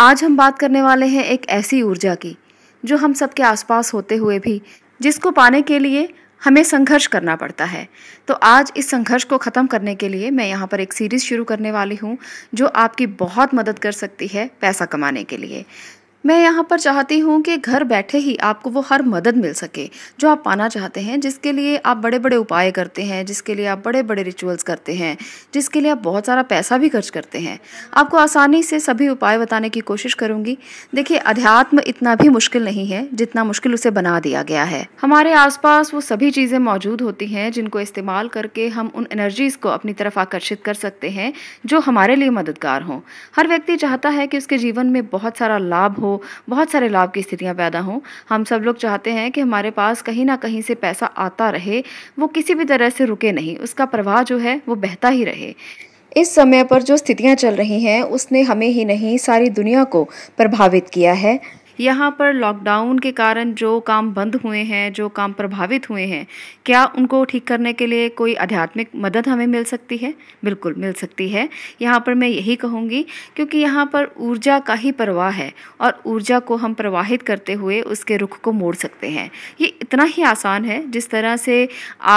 आज हम बात करने वाले हैं एक ऐसी ऊर्जा की जो हम सबके आसपास होते हुए भी जिसको पाने के लिए हमें संघर्ष करना पड़ता है तो आज इस संघर्ष को ख़त्म करने के लिए मैं यहाँ पर एक सीरीज़ शुरू करने वाली हूँ जो आपकी बहुत मदद कर सकती है पैसा कमाने के लिए मैं यहाँ पर चाहती हूँ कि घर बैठे ही आपको वो हर मदद मिल सके जो आप पाना चाहते हैं जिसके लिए आप बड़े बड़े उपाय करते हैं जिसके लिए आप बड़े बड़े रिचुअल्स करते हैं जिसके लिए आप बहुत सारा पैसा भी खर्च करते हैं आपको आसानी से सभी उपाय बताने की कोशिश करूँगी देखिए अध्यात्म इतना भी मुश्किल नहीं है जितना मुश्किल उसे बना दिया गया है हमारे आसपास वो सभी चीज़ें मौजूद होती हैं जिनको इस्तेमाल करके हम उन एनर्जीज़ को अपनी तरफ आकर्षित कर सकते हैं जो हमारे लिए मददगार हों हर व्यक्ति चाहता है कि उसके जीवन में बहुत सारा लाभ हो बहुत सारे लाभ की स्थितियाँ पैदा हों हम सब लोग चाहते हैं कि हमारे पास कहीं ना कहीं से पैसा आता रहे वो किसी भी तरह से रुके नहीं उसका प्रवाह जो है वो बहता ही रहे इस समय पर जो स्थितियां चल रही हैं उसने हमें ही नहीं सारी दुनिया को प्रभावित किया है यहाँ पर लॉकडाउन के कारण जो काम बंद हुए हैं जो काम प्रभावित हुए हैं क्या उनको ठीक करने के लिए कोई आध्यात्मिक मदद हमें मिल सकती है बिल्कुल मिल सकती है यहाँ पर मैं यही कहूँगी क्योंकि यहाँ पर ऊर्जा का ही प्रवाह है और ऊर्जा को हम प्रवाहित करते हुए उसके रुख को मोड़ सकते हैं ये इतना ही आसान है जिस तरह से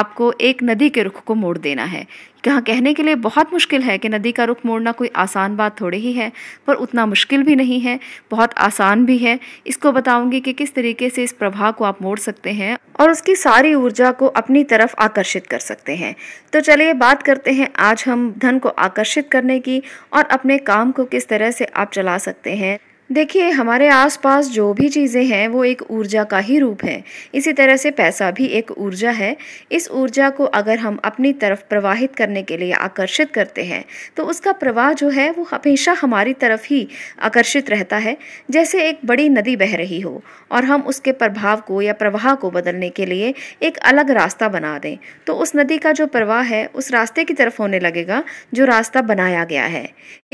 आपको एक नदी के रुख को मोड़ देना है यहाँ कहने के लिए बहुत मुश्किल है कि नदी का रुख मोड़ना कोई आसान बात थोड़ी ही है पर उतना मुश्किल भी नहीं है बहुत आसान भी है इसको बताऊंगी कि किस तरीके से इस प्रभाव को आप मोड़ सकते हैं और उसकी सारी ऊर्जा को अपनी तरफ आकर्षित कर सकते हैं तो चलिए बात करते हैं आज हम धन को आकर्षित करने की और अपने काम को किस तरह से आप चला सकते हैं देखिए हमारे आसपास जो भी चीज़ें हैं वो एक ऊर्जा का ही रूप है इसी तरह से पैसा भी एक ऊर्जा है इस ऊर्जा को अगर हम अपनी तरफ प्रवाहित करने के लिए आकर्षित करते हैं तो उसका प्रवाह जो है वो हमेशा हमारी तरफ ही आकर्षित रहता है जैसे एक बड़ी नदी बह रही हो और हम उसके प्रभाव को या प्रवाह को बदलने के लिए एक अलग रास्ता बना दें तो उस नदी का जो प्रवाह है उस रास्ते की तरफ होने लगेगा जो रास्ता बनाया गया है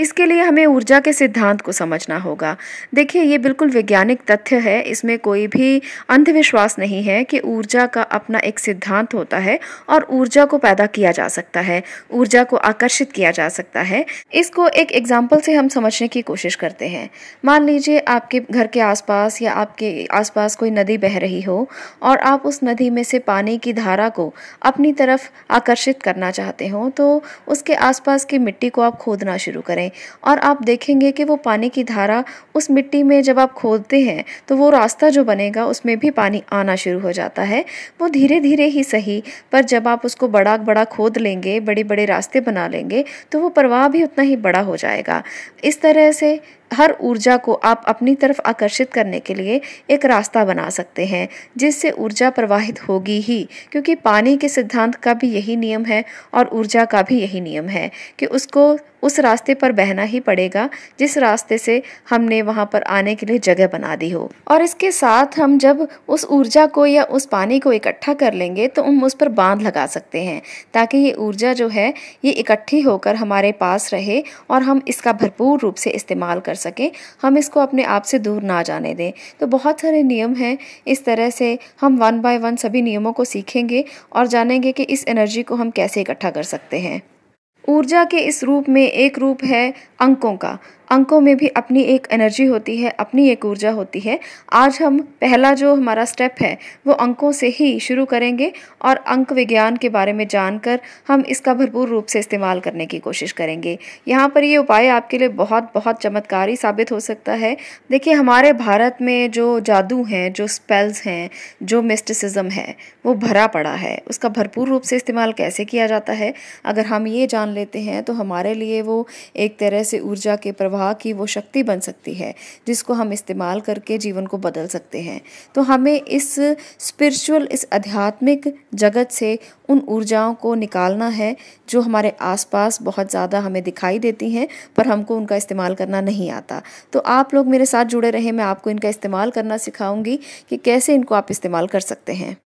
इसके लिए हमें ऊर्जा के सिद्धांत को समझना होगा देखिए ये बिल्कुल वैज्ञानिक तथ्य है इसमें कोई भी अंधविश्वास नहीं है कि ऊर्जा का अपना एक सिद्धांत होता है और ऊर्जा को पैदा किया जा सकता है ऊर्जा को आकर्षित किया जा सकता है इसको एक एग्जाम्पल से हम समझने की कोशिश करते हैं मान लीजिए आपके घर के आसपास या आपके आसपास कोई नदी बह रही हो और आप उस नदी में से पानी की धारा को अपनी तरफ आकर्षित करना चाहते हो तो उसके आसपास की मिट्टी को आप खोदना शुरू करें और आप देखेंगे कि वो पानी की धारा उस मिट्टी में जब आप खोदते हैं तो वो रास्ता जो बनेगा उसमें भी पानी आना शुरू हो जाता है वो धीरे धीरे ही सही पर जब आप उसको बड़ा बड़ा खोद लेंगे बड़े बड़े रास्ते बना लेंगे तो वो प्रवाह भी उतना ही बड़ा हो जाएगा इस तरह से हर ऊर्जा को आप अपनी तरफ आकर्षित करने के लिए एक रास्ता बना सकते हैं जिससे ऊर्जा प्रवाहित होगी ही क्योंकि पानी के सिद्धांत का भी यही नियम है और ऊर्जा का भी यही नियम है कि उसको उस रास्ते पर बहना ही पड़ेगा जिस रास्ते से हमने वहाँ पर आने के लिए जगह बना दी हो और इसके साथ हम जब उस ऊर्जा को या उस पानी को इकट्ठा कर लेंगे तो हम उस पर बांध लगा सकते हैं ताकि ये ऊर्जा जो है ये इकट्ठी होकर हमारे पास रहे और हम इसका भरपूर रूप से इस्तेमाल कर सकें हम इसको अपने आप से दूर ना जाने दें तो बहुत सारे नियम हैं इस तरह से हम वन बाय वन सभी नियमों को सीखेंगे और जानेंगे कि इस एनर्जी को हम कैसे इकट्ठा कर सकते हैं ऊर्जा के इस रूप में एक रूप है अंकों का अंकों में भी अपनी एक एनर्जी होती है अपनी एक ऊर्जा होती है आज हम पहला जो हमारा स्टेप है वो अंकों से ही शुरू करेंगे और अंक विज्ञान के बारे में जानकर हम इसका भरपूर रूप से इस्तेमाल करने की कोशिश करेंगे यहाँ पर ये उपाय आपके लिए बहुत बहुत चमत्कारी साबित हो सकता है देखिए हमारे भारत में जो जादू हैं जो स्पेल्स हैं जो मिस्टिसिज्म है वो भरा पड़ा है उसका भरपूर रूप से इस्तेमाल कैसे किया जाता है अगर हम ये जान लेते हैं तो हमारे लिए वो एक तरह से ऊर्जा के प्रवाह प्रवाह की वो शक्ति बन सकती है जिसको हम इस्तेमाल करके जीवन को बदल सकते हैं तो हमें इस स्पिरिचुअल इस आध्यात्मिक जगत से उन ऊर्जाओं को निकालना है जो हमारे आसपास बहुत ज़्यादा हमें दिखाई देती हैं पर हमको उनका इस्तेमाल करना नहीं आता तो आप लोग मेरे साथ जुड़े रहे मैं आपको इनका इस्तेमाल करना सिखाऊंगी कि कैसे इनको आप इस्तेमाल कर सकते हैं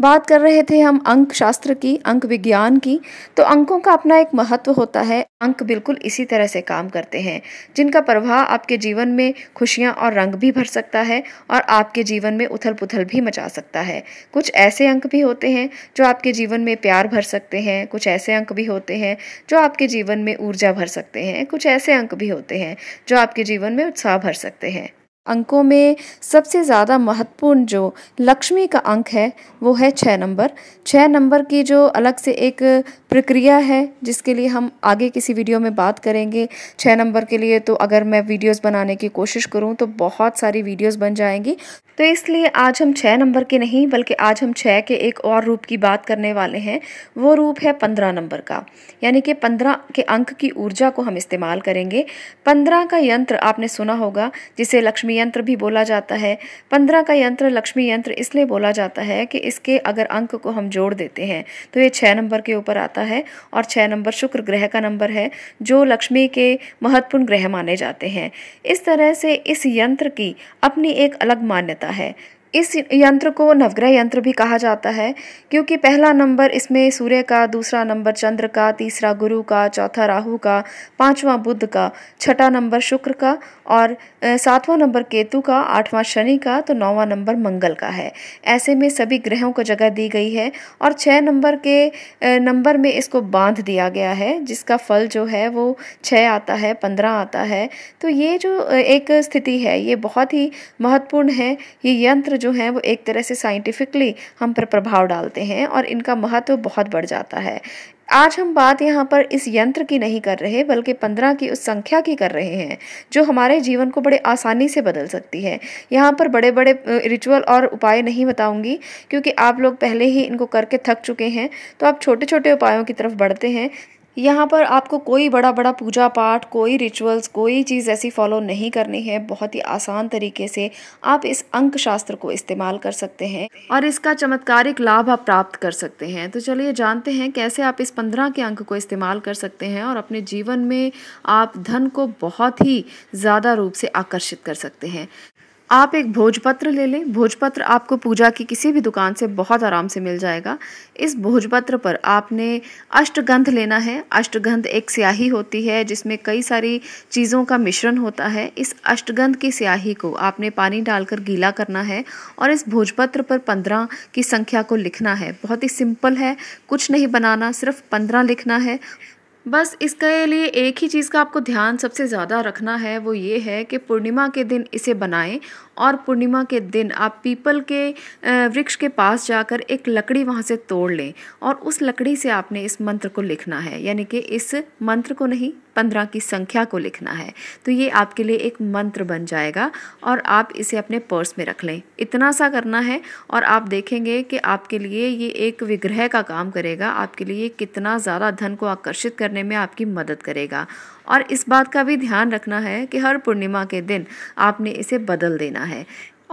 बात कर रहे थे हम अंक शास्त्र की अंक विज्ञान की तो अंकों का अपना एक महत्व होता है अंक बिल्कुल इसी तरह से काम करते हैं जिनका प्रभाव आपके जीवन में खुशियाँ और रंग भी भर सकता है और आपके जीवन में उथल पुथल भी मचा सकता है कुछ ऐसे अंक भी होते हैं जो आपके जीवन में प्यार भर सकते हैं कुछ ऐसे अंक भी होते हैं जो आपके जीवन में ऊर्जा भर सकते हैं कुछ ऐसे अंक भी होते हैं जो आपके जीवन में उत्साह भर सकते हैं अंकों में सबसे ज़्यादा महत्वपूर्ण जो लक्ष्मी का अंक है वो है छः नंबर छः नंबर की जो अलग से एक प्रक्रिया है जिसके लिए हम आगे किसी वीडियो में बात करेंगे छः नंबर के लिए तो अगर मैं वीडियोस बनाने की कोशिश करूं तो बहुत सारी वीडियोस बन जाएंगी तो इसलिए आज हम छः नंबर के नहीं बल्कि आज हम छः के एक और रूप की बात करने वाले हैं वो रूप है पंद्रह नंबर का यानी कि पंद्रह के अंक की ऊर्जा को हम इस्तेमाल करेंगे पंद्रह का यंत्र आपने सुना होगा जिसे लक्ष्मी यंत्र भी बोला जाता है पंद्रह का यंत्र लक्ष्मी यंत्र इसलिए बोला जाता है कि इसके अगर अंक को हम जोड़ देते हैं तो ये छः नंबर के ऊपर आता आता है और छः नंबर शुक्र ग्रह का नंबर है जो लक्ष्मी के महत्वपूर्ण ग्रह माने जाते हैं इस तरह से इस यंत्र की अपनी एक अलग मान्यता है इस यंत्र को नवग्रह यंत्र भी कहा जाता है क्योंकि पहला नंबर इसमें सूर्य का दूसरा नंबर चंद्र का तीसरा गुरु का चौथा राहु का पांचवा बुद्ध का छठा नंबर शुक्र का और सातवां नंबर केतु का आठवां शनि का तो नौवां नंबर मंगल का है ऐसे में सभी ग्रहों को जगह दी गई है और छः नंबर के नंबर में इसको बांध दिया गया है जिसका फल जो है वो छः आता है पंद्रह आता है तो ये जो एक स्थिति है ये बहुत ही महत्वपूर्ण है ये यंत्र जो हैं वो एक तरह से साइंटिफिकली हम पर प्रभाव डालते हैं और इनका महत्व बहुत बढ़ जाता है आज हम बात यहाँ पर इस यंत्र की नहीं कर रहे बल्कि पंद्रह की उस संख्या की कर रहे हैं जो हमारे जीवन को बड़े आसानी से बदल सकती है यहाँ पर बड़े बड़े रिचुअल और उपाय नहीं बताऊंगी क्योंकि आप लोग पहले ही इनको करके थक चुके हैं तो आप छोटे छोटे उपायों की तरफ बढ़ते हैं यहाँ पर आपको कोई बड़ा बड़ा पूजा पाठ कोई रिचुअल्स कोई चीज़ ऐसी फॉलो नहीं करनी है बहुत ही आसान तरीके से आप इस अंक शास्त्र को इस्तेमाल कर सकते हैं और इसका चमत्कारिक लाभ आप प्राप्त कर सकते हैं तो चलिए जानते हैं कैसे आप इस पंद्रह के अंक को इस्तेमाल कर सकते हैं और अपने जीवन में आप धन को बहुत ही ज़्यादा रूप से आकर्षित कर सकते हैं आप एक भोजपत्र ले लें भोजपत्र आपको पूजा की किसी भी दुकान से बहुत आराम से मिल जाएगा इस भोजपत्र पर आपने अष्टगंध लेना है अष्टगंध एक स्याही होती है जिसमें कई सारी चीज़ों का मिश्रण होता है इस अष्टगंध की स्याही को आपने पानी डालकर गीला करना है और इस भोजपत्र पर पंद्रह की संख्या को लिखना है बहुत ही सिंपल है कुछ नहीं बनाना सिर्फ पंद्रह लिखना है बस इसके लिए एक ही चीज़ का आपको ध्यान सबसे ज़्यादा रखना है वो ये है कि पूर्णिमा के दिन इसे बनाएं और पूर्णिमा के दिन आप पीपल के वृक्ष के पास जाकर एक लकड़ी वहाँ से तोड़ लें और उस लकड़ी से आपने इस मंत्र को लिखना है यानी कि इस मंत्र को नहीं पंद्रह की संख्या को लिखना है तो ये आपके लिए एक मंत्र बन जाएगा और आप इसे अपने पर्स में रख लें इतना सा करना है और आप देखेंगे कि आपके लिए ये एक विग्रह का काम करेगा आपके लिए कितना ज़्यादा धन को आकर्षित करने में आपकी मदद करेगा और इस बात का भी ध्यान रखना है कि हर पूर्णिमा के दिन आपने इसे बदल देना है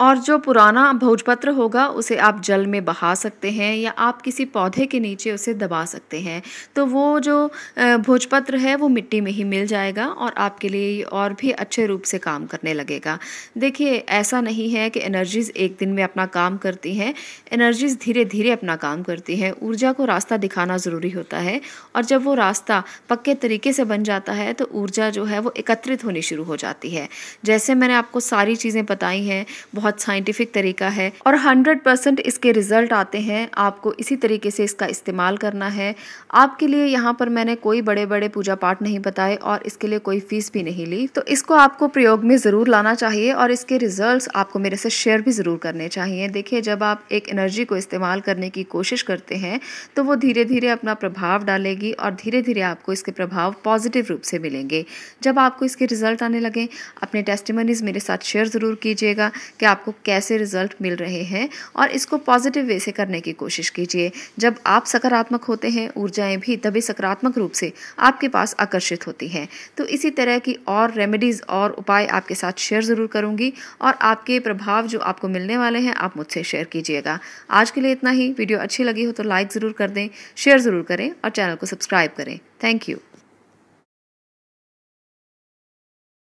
और जो पुराना भोजपत्र होगा उसे आप जल में बहा सकते हैं या आप किसी पौधे के नीचे उसे दबा सकते हैं तो वो जो भोजपत्र है वो मिट्टी में ही मिल जाएगा और आपके लिए और भी अच्छे रूप से काम करने लगेगा देखिए ऐसा नहीं है कि एनर्जीज़ एक दिन में अपना काम करती हैं एनर्जीज़ धीरे धीरे अपना काम करती हैं ऊर्जा को रास्ता दिखाना ज़रूरी होता है और जब वो रास्ता पक्के तरीके से बन जाता है तो ऊर्जा जो है वो एकत्रित होनी शुरू हो जाती है जैसे मैंने आपको सारी चीज़ें बताई हैं बहुत बहुत साइंटिफिक तरीका है और हंड्रेड परसेंट इसके रिजल्ट आते हैं आपको इसी तरीके से इसका इस्तेमाल करना है आपके लिए यहाँ पर मैंने कोई बड़े बड़े पूजा पाठ नहीं बताए और इसके लिए कोई फीस भी नहीं ली तो इसको आपको प्रयोग में ज़रूर लाना चाहिए और इसके रिजल्ट आपको मेरे से शेयर भी ज़रूर करने चाहिए देखिए जब आप एक एनर्जी को इस्तेमाल करने की कोशिश करते हैं तो वो धीरे धीरे अपना प्रभाव डालेगी और धीरे धीरे आपको इसके प्रभाव पॉजिटिव रूप से मिलेंगे जब आपको इसके रिजल्ट आने लगे अपने टेस्टिमनीज मेरे साथ शेयर ज़रूर कीजिएगा कि आप आपको कैसे रिजल्ट मिल रहे हैं और इसको पॉजिटिव वे से करने की कोशिश कीजिए जब आप सकारात्मक होते हैं ऊर्जाएं भी तभी सकारात्मक रूप से आपके पास आकर्षित होती हैं तो इसी तरह की और रेमेडीज़ और उपाय आपके साथ शेयर ज़रूर करूंगी और आपके प्रभाव जो आपको मिलने वाले हैं आप मुझसे शेयर कीजिएगा आज के लिए इतना ही वीडियो अच्छी लगी हो तो लाइक ज़रूर कर दें शेयर ज़रूर करें और चैनल को सब्सक्राइब करें थैंक यू